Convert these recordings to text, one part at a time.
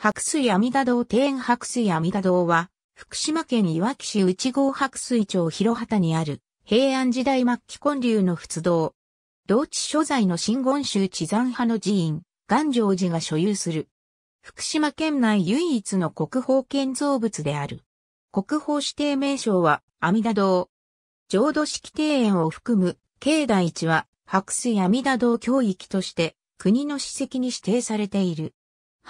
白水阿弥陀堂庭園白水阿弥陀堂は、福島県いわき市内郷白水町広畑にある、平安時代末期建立の仏堂。同地所在の真言宗地山派の寺院、岩城寺が所有する。福島県内唯一の国宝建造物である。国宝指定名称は、阿弥陀堂。浄土式庭園を含む、境内地は、白水阿弥陀堂教域として、国の史跡に指定されている。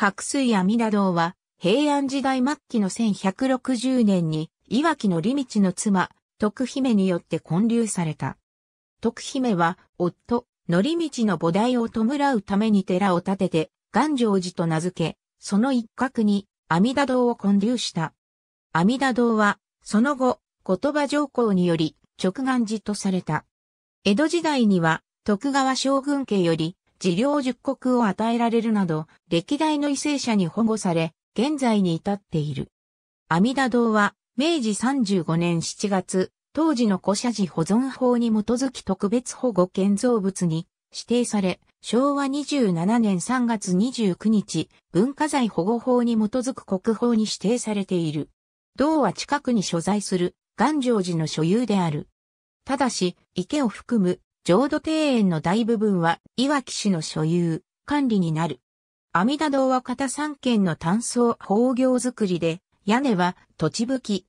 白水阿弥陀堂は、平安時代末期の1160年に、岩木きの利道の妻、徳姫によって建立された。徳姫は、夫、のり道の菩提を弔うために寺を建てて、願成寺と名付け、その一角に、阿弥陀堂を建立した。阿弥陀堂は、その後、言葉上皇により、直願寺とされた。江戸時代には、徳川将軍家より、治療十国を与えられるなど、歴代の為政者に保護され、現在に至っている。阿弥陀堂は、明治35年7月、当時の古社寺保存法に基づき特別保護建造物に指定され、昭和27年3月29日、文化財保護法に基づく国宝に指定されている。道は近くに所在する、岩城寺の所有である。ただし、池を含む浄土庭園の大部分は、いわき市の所有、管理になる。阿弥陀堂は片三軒の単層宝行造りで、屋根は土地吹き。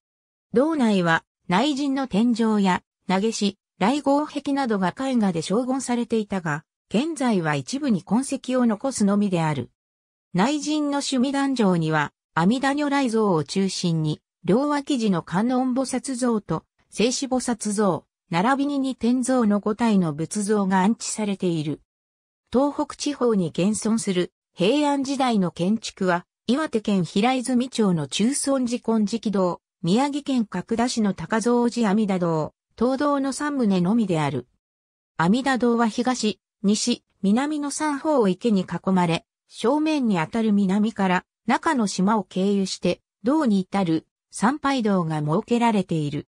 道内は内陣の天井や投げし、雷合壁などが絵画で荘厳されていたが、現在は一部に痕跡を残すのみである。内陣の趣味壇上には、阿弥陀如来像を中心に、両脇寺の観音菩薩像と、静止菩薩像、並びに二天像の五体の仏像が安置されている。東北地方に現存する平安時代の建築は、岩手県平泉町の中村寺寺木堂、宮城県角田市の高蔵寺阿弥陀堂、東堂の三棟のみである。阿弥陀堂は東、西、南の三方を池に囲まれ、正面にあたる南から中の島を経由して、道に至る参拝道が設けられている。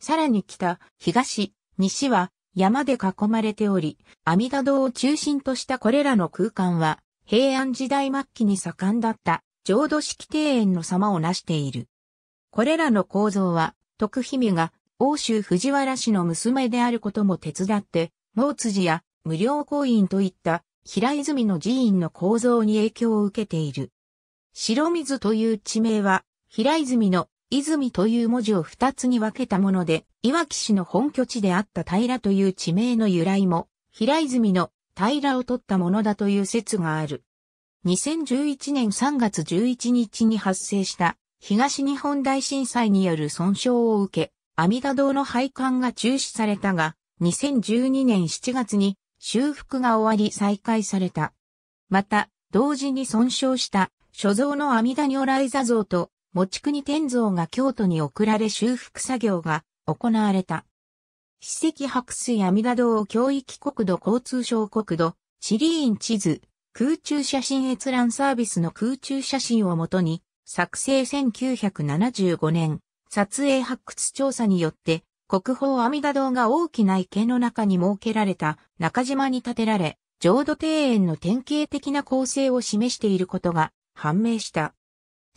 さらに北、東、西は山で囲まれており、阿弥陀堂を中心としたこれらの空間は、平安時代末期に盛んだった浄土式庭園の様を成している。これらの構造は、徳姫が欧州藤原氏の娘であることも手伝って、毛辻や無料公院といった平泉の寺院の構造に影響を受けている。白水という地名は、平泉の泉という文字を二つに分けたもので、いわき市の本拠地であった平という地名の由来も、平泉の平を取ったものだという説がある。2011年3月11日に発生した東日本大震災による損傷を受け、阿弥陀堂の配管が中止されたが、2012年7月に修復が終わり再開された。また、同時に損傷した所蔵の阿弥陀如来座像と持ち国天蔵が京都に送られ修復作業が行われた。史跡白水阿弥陀堂教育国土交通省国土、地理院地図、空中写真閲覧サービスの空中写真をもとに、作成1975年、撮影発掘調査によって、国宝阿弥陀堂が大きな池の中に設けられた中島に建てられ、浄土庭園の典型的な構成を示していることが判明した。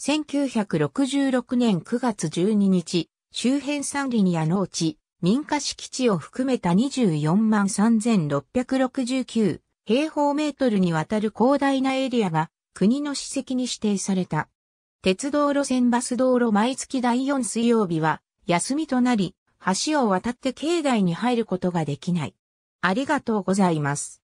1966年9月12日、周辺山林や農地、民家敷地を含めた24万3669平方メートルにわたる広大なエリアが国の史跡に指定された。鉄道路線バス道路毎月第4水曜日は休みとなり、橋を渡って境内に入ることができない。ありがとうございます。